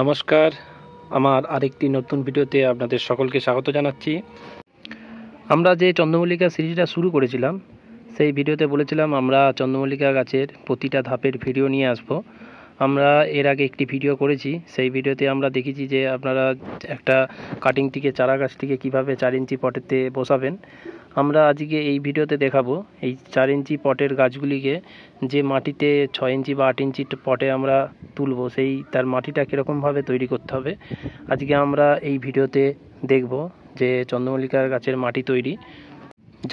নমস্কার আমার আরেকটি নতুন ভিডিওতে আপনাদের সকলকে স্বাগত জানাচ্ছি আমরা যে চন্দ্রমল্লিকা সিরিজটা শুরু করেছিলাম সেই ভিডিওতে বলেছিলাম আমরা চন্দ্রমল্লিকা গাছের প্রতিটা ধাপের ভিডিও নিয়ে আসব আমরা এর আগে একটি ভিডিও করেছি সেই ভিডিওতে আমরা দেখেছি যে আপনারা একটা কাটিং থেকে চারা গাছটিকে কীভাবে চার ইঞ্চি পটেতে বসাবেন আমরা আজকে এই ভিডিওতে দেখাবো এই চার ইঞ্চি পটের গাছগুলিকে যে মাটিতে ছয় ইঞ্চি বা আট ইঞ্চি পটে আমরা তুলব সেই তার মাটিটা কীরকমভাবে তৈরি করতে হবে আজকে আমরা এই ভিডিওতে দেখব যে চন্দ্রমল্লিকার গাছের মাটি তৈরি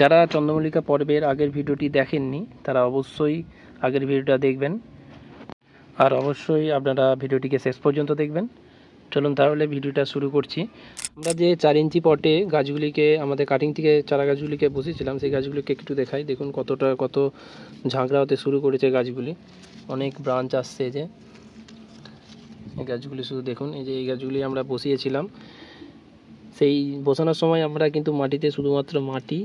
যারা চন্দ্রমল্লিকা পর্বের আগের ভিডিওটি দেখেননি তারা অবশ্যই আগের ভিডিওটা দেখবেন আর অবশ্যই আপনারা ভিডিওটিকে শেষ পর্যন্ত দেখবেন চলুন তাহলে ভিডিওটা শুরু করছি আমরা যে চার ইঞ্চি পটে গাছগুলিকে আমাদের কাটিং থেকে চারা গাছগুলিকে বসেছিলাম সেই গাছগুলিকে একটু দেখাই দেখুন কতটা কত ঝাঁকড়া হতে শুরু করেছে গাছগুলি অনেক ব্রাঞ্চ আসছে যে এই গাছগুলি শুধু দেখুন এই যে এই গাছগুলি আমরা বসিয়েছিলাম সেই বসানোর সময় আমরা কিন্তু মাটিতে শুধুমাত্র মাটি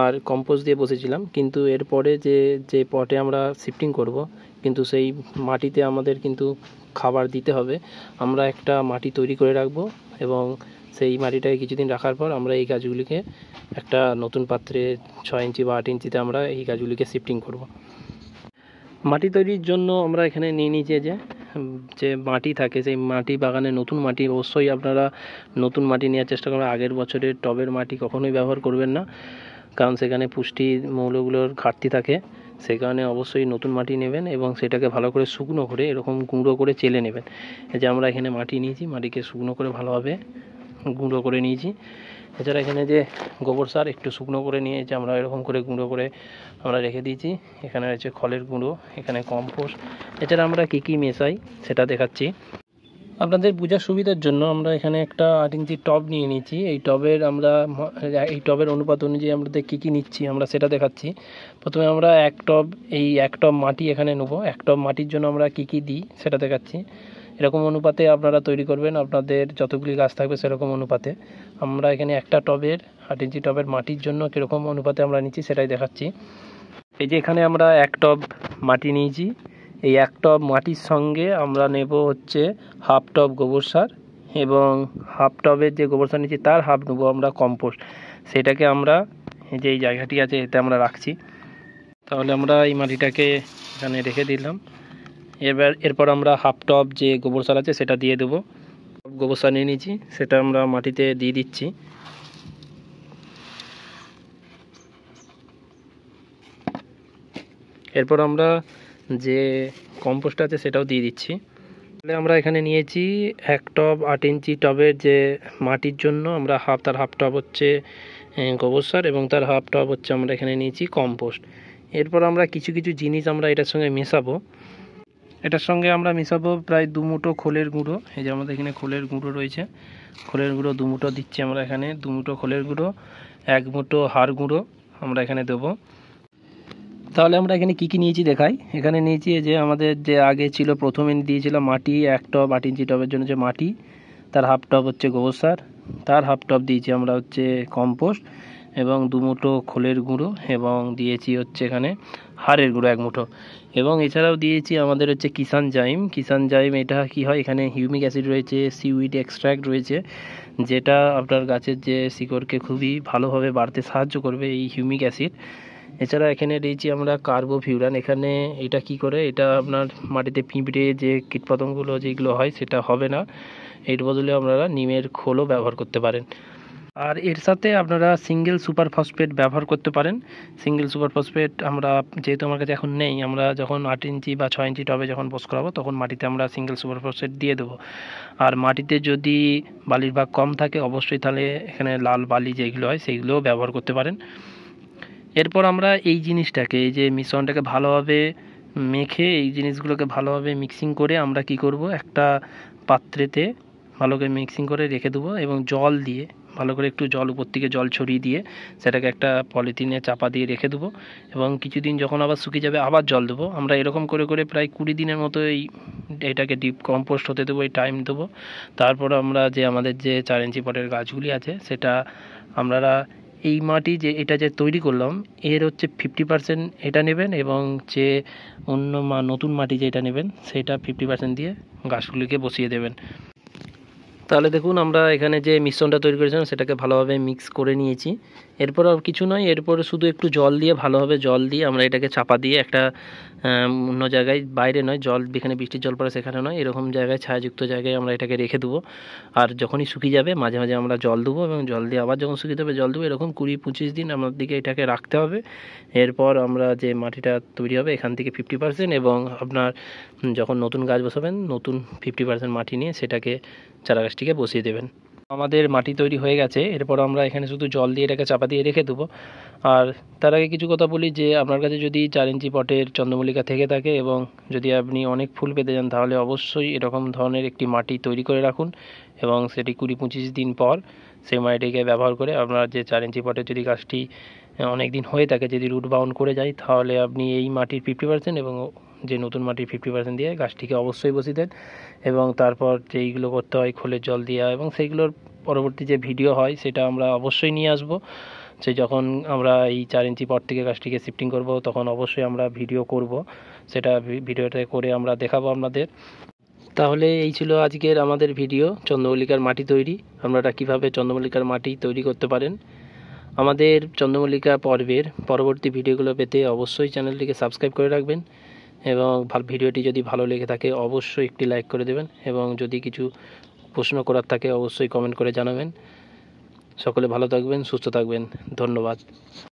আর কম্পোস্ট দিয়ে বসেছিলাম কিন্তু এরপরে যে যে পটে আমরা শিফটিং করব কিন্তু সেই মাটিতে আমাদের কিন্তু খাবার দিতে হবে আমরা একটা মাটি তৈরি করে রাখব এবং সেই মাটিটাকে কিছুদিন রাখার পর আমরা এই গাছগুলিকে একটা নতুন পাত্রে ছয় ইঞ্চি বা আট ইঞ্চিতে আমরা এই গাছগুলিকে শিফটিং করব। মাটি তৈরির জন্য আমরা এখানে নিয়ে নিচে যে যে মাটি থাকে সেই মাটি বাগানে নতুন মাটি অবশ্যই আপনারা নতুন মাটি নেওয়ার চেষ্টা করবেন আগের বছরের টবের মাটি কখনোই ব্যবহার করবেন না কারণ সেখানে পুষ্টি মৌলগুলোর ঘাটতি থাকে সেই কারণে অবশ্যই নতুন মাটি নেবেন এবং সেটাকে ভালো করে শুকনো করে এরকম গুঁড়ো করে চেলে নেবেন যে আমরা এখানে মাটি নিয়েছি মাটিকে শুকনো করে ভালোভাবে গুঁড়ো করে নিয়েছি এছাড়া এখানে যে গোবর সার একটু শুকনো করে নিয়েছি আমরা এরকম করে গুঁড়ো করে আমরা রেখে দিয়েছি এখানে রয়েছে খলের গুঁড়ো এখানে কম্পোস্ট এছাড়া আমরা কী কী মেশাই সেটা দেখাচ্ছি আপনাদের পূজার সুবিধার জন্য আমরা এখানে একটা আট ইঞ্চি টব নিয়ে নিয়েছি এই টবের আমরা এই টবের অনুপাত অনুযায়ী আমাদের কী কী নিচ্ছি আমরা সেটা দেখাচ্ছি প্রথমে আমরা এক টব এই এক টব মাটি এখানে নেবো এক টব মাটির জন্য আমরা কী কী দিই সেটা দেখাচ্ছি এরকম অনুপাতে আপনারা তৈরি করবেন আপনাদের যতগুলি গাছ থাকবে সেরকম অনুপাতে আমরা এখানে একটা টবের আট ইঞ্চি টবের মাটির জন্য কীরকম অনুপাতে আমরা নিচ্ছি সেটাই দেখাচ্ছি এই যে এখানে আমরা এক টব মাটি নিয়েছি এই এক টব মাটির সঙ্গে আমরা নেব হচ্ছে হাফ টব গোবর সার এবং হাফ টবের যে গোবর সার নিচ্ছি তার হাফ নেবো আমরা কম্পোস্ট সেটাকে আমরা যে জায়গাটি আছে এতে আমরা রাখছি তাহলে আমরা এই মাটিটাকে এখানে রেখে দিলাম এবার এরপর আমরা হাফ টপ যে গোবর সার আছে সেটা দিয়ে দেবো গোবর সার নিয়ে নিচ্ছি সেটা আমরা মাটিতে দিয়ে দিচ্ছি এরপর আমরা যে কম্পোস্ট আছে সেটাও দিয়ে দিচ্ছি তাহলে আমরা এখানে নিয়েছি এক টব আট ইঞ্চি টবের যে মাটির জন্য আমরা হাফ তার হাফ টব হচ্ছে গোবর সার এবং তার হাফ টব হচ্ছে আমরা এখানে নিয়েছি কম্পোস্ট এরপর আমরা কিছু কিছু জিনিস আমরা এটার সঙ্গে মেশাবো এটার সঙ্গে আমরা মেশাবো প্রায় দুমুটো খোলের গুঁড়ো এই যে আমাদের এখানে খোলের গুঁড়ো রয়েছে খোলের গুঁড়ো দুমুটো দিচ্ছি আমরা এখানে দুমুটো খোলের গুঁড়ো এক মুঠো হাড় গুঁড়ো আমরা এখানে দেবো তাহলে আমরা এখানে কি কি নিয়েছি দেখাই এখানে নিয়েছি যে আমাদের যে আগে ছিল প্রথমে দিয়েছিল মাটি এক টপ আট ইঞ্চি টবের জন্য যে মাটি তার হাফ টপ হচ্ছে গোবর সার তার হাফ টপ দিয়েছি আমরা হচ্ছে কম্পোস্ট এবং দুমুঠো খোলের গুঁড়ো এবং দিয়েছি হচ্ছে এখানে হাড়ের গুঁড়ো এক মুঠো এবং এছাড়াও দিয়েছি আমাদের হচ্ছে কিষান জাইম কিষান জাইম এটা কি হয় এখানে হিউমিক অ্যাসিড রয়েছে সিউইড এক্সট্র্যাক্ট রয়েছে যেটা আপনার গাছের যে শিকড়কে খুবই ভালোভাবে বাড়তে সাহায্য করবে এই হিউমিক অ্যাসিড এছাড়া এখানে রয়েছি আমরা কার্বো ফিউরান এখানে এটা কি করে এটা আপনার মাটিতে পিঁপড়ে যে কীটপতঙ্গগুলো যেগুলো হয় সেটা হবে না এর বদলে আপনারা নিমের খোলও ব্যবহার করতে পারেন আর এর সাথে আপনারা সিঙ্গেল সুপার ফসফেট ব্যবহার করতে পারেন সিঙ্গেল সুপার ফসফেট আমরা যেহেতু আমার কাছে এখন নেই আমরা যখন আট ইঞ্চি বা ছয় ইঞ্চি টবে যখন বস করাবো তখন মাটিতে আমরা সিঙ্গেল সুপার ফসফেট দিয়ে দেবো আর মাটিতে যদি বালির ভাগ কম থাকে অবশ্যই তাহলে এখানে লাল বালি যেগুলো হয় সেইগুলোও ব্যবহার করতে পারেন এরপর আমরা এই জিনিসটাকে এই যে মিশ্রণটাকে ভালোভাবে মেখে এই জিনিসগুলোকে ভালোভাবে মিক্সিং করে আমরা কি করব একটা পাত্রেতে ভালো করে মিক্সিং করে রেখে দেবো এবং জল দিয়ে ভালো করে একটু জল উপর থেকে জল ছড়িয়ে দিয়ে সেটাকে একটা পলিথিনে চাপা দিয়ে রেখে দেবো এবং কিছুদিন যখন আবার শুকিয়ে যাবে আবার জল দেবো আমরা এরকম করে করে প্রায় কুড়ি দিনের মতো এই এটাকে ডিপ কম্পোস্ট হতে দেবো এই টাইম দেবো তারপর আমরা যে আমাদের যে চার ইঞ্চি পটের গাছগুলি আছে সেটা আমরা এই মাটি যে এটা যে তৈরি করলাম এর হচ্ছে ফিফটি পার্সেন্ট এটা নেবেন এবং যে অন্য মা নতুন মাটি যে এটা নেবেন সেটা ফিফটি পার্সেন্ট দিয়ে গাছগুলিকে বসিয়ে দেবেন তাহলে দেখুন আমরা এখানে যে মিশ্রণটা তৈরি করেছিলাম সেটাকে ভালোভাবে মিক্স করে নিয়েছি এরপর আর কিছু নয় এরপর শুধু একটু জল দিয়ে ভালোভাবে জল দিয়ে আমরা এটাকে চাপা দিয়ে একটা হ্যাঁ, অন্য জায়গায় বাইরে নয় জল যেখানে বৃষ্টির জল পড়ে সেখানে নয় এরকম জায়গায় ছায়াযুক্ত জায়গায় আমরা এটাকে রেখে দেবো আর যখনই শুকিয়ে যাবে মাঝে মাঝে আমরা জল দেবো এবং জল দিয়ে আবার যখন শুকিয়ে দেবে জল দেবো এরকম কুড়ি পঁচিশ দিন আমার দিকে এটাকে রাখতে হবে এরপর আমরা যে মাটিটা তৈরি হবে এখান থেকে ফিফটি পার্সেন্ট এবং আপনার যখন নতুন গাছ বসাবেন নতুন ফিফটি পার্সেন্ট মাটি নিয়ে সেটাকে চারা গাছটিকে বসিয়ে দেবেন আমাদের মাটি তৈরি হয়ে গেছে এরপর আমরা এখানে শুধু জল দিয়ে এটাকে চাপা দিয়ে রেখে দেবো আর তার আগে কিছু কথা বলি যে আপনার কাছে যদি চার ইঞ্চি পটের চন্দ্রমল্লিকা থেকে থাকে এবং যদি আপনি অনেক ফুল পেতে যান তাহলে অবশ্যই এরকম ধরনের একটি মাটি তৈরি করে রাখুন এবং সেটি কুড়ি পঁচিশ দিন পর সেই মাটিকে ব্যবহার করে আপনার যে চার ইঞ্চি পটের যদি গাছটি অনেক দিন হয়ে থাকে যদি রুট বাউন্ড করে যায় তাহলে আপনি এই মাটির ফিফটি পার্সেন্ট এবং যে নতুন মাটির ফিফটি পার্সেন্ট দিয়ে গাছটিকে অবশ্যই বসিয়ে দেন এবং তারপর যেইগুলো করতে হয় খোলের জল দেওয়া এবং সেইগুলোর পরবর্তী যে ভিডিও হয় সেটা আমরা অবশ্যই নিয়ে আসবো সে যখন আমরা এই চার ইঞ্চি পর থেকে গাছটিকে শিফটিং করব তখন অবশ্যই আমরা ভিডিও করব সেটা ভিডিওটা করে আমরা দেখাবো আপনাদের তাহলে এই ছিল আজকের আমাদের ভিডিও চন্দ্রমল্লিকার মাটি তৈরি আপনারা কীভাবে চন্দ্রমল্লিকার মাটি তৈরি করতে পারেন আমাদের চন্দ্রমল্লিকা পর্বের পরবর্তী ভিডিওগুলো পেতে অবশ্যই চ্যানেলটিকে সাবস্ক্রাইব করে রাখবেন এবং ভিডিওটি যদি ভালো লেগে থাকে অবশ্যই একটি লাইক করে দেবেন এবং যদি কিছু প্রশ্ন করার থাকে অবশ্যই কমেন্ট করে জানাবেন সকলে ভালো থাকবেন সুস্থ থাকবেন ধন্যবাদ